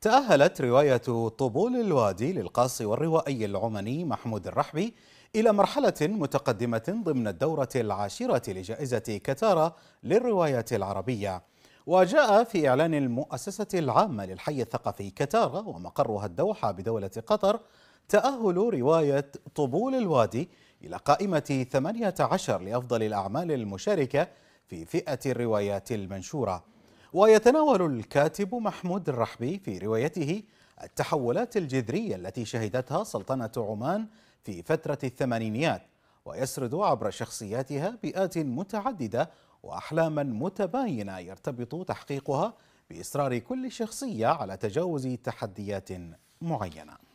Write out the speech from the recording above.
تأهلت رواية طبول الوادي للقاص والروائي العماني محمود الرحبي إلى مرحلة متقدمة ضمن الدورة العاشرة لجائزة كتارا للروايات العربية وجاء في إعلان المؤسسة العامة للحي الثقافي كتارا ومقرها الدوحة بدولة قطر تأهل رواية طبول الوادي إلى قائمة 18 لأفضل الأعمال المشاركة في فئة الروايات المنشورة ويتناول الكاتب محمود الرحبي في روايته التحولات الجذرية التي شهدتها سلطنة عمان في فترة الثمانينيات ويسرد عبر شخصياتها بيئات متعددة وأحلاما متباينة يرتبط تحقيقها بإصرار كل شخصية على تجاوز تحديات معينة